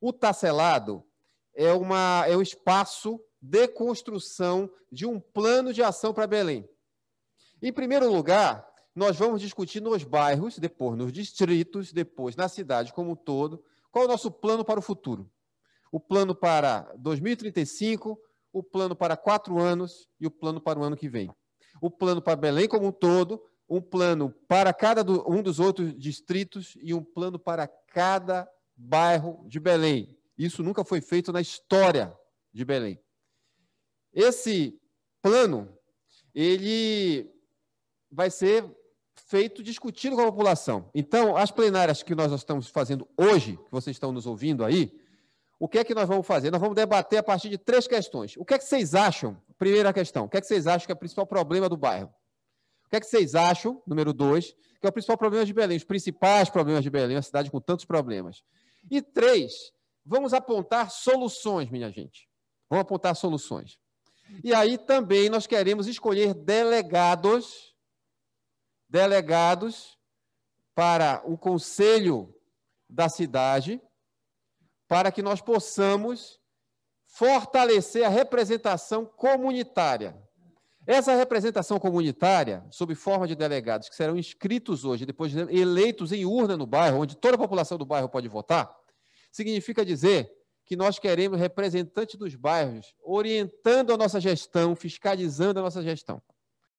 O tacelado é, uma, é um espaço de construção de um plano de ação para Belém. Em primeiro lugar, nós vamos discutir nos bairros, depois nos distritos, depois na cidade como um todo, qual é o nosso plano para o futuro. O plano para 2035, o plano para quatro anos e o plano para o ano que vem. O plano para Belém como um todo, um plano para cada do, um dos outros distritos e um plano para cada bairro de Belém. Isso nunca foi feito na história de Belém. Esse plano, ele vai ser feito discutindo com a população. Então, as plenárias que nós estamos fazendo hoje, que vocês estão nos ouvindo aí, o que é que nós vamos fazer? Nós vamos debater a partir de três questões. O que é que vocês acham? Primeira questão, o que é que vocês acham que é o principal problema do bairro? O que é que vocês acham, número dois, que é o principal problema de Belém, os principais problemas de Belém, uma cidade com tantos problemas. E três, vamos apontar soluções, minha gente. Vamos apontar soluções. E aí também nós queremos escolher delegados, delegados para o conselho da cidade, para que nós possamos fortalecer a representação comunitária. Essa representação comunitária, sob forma de delegados que serão inscritos hoje, depois eleitos em urna no bairro, onde toda a população do bairro pode votar, significa dizer que nós queremos representantes dos bairros orientando a nossa gestão, fiscalizando a nossa gestão.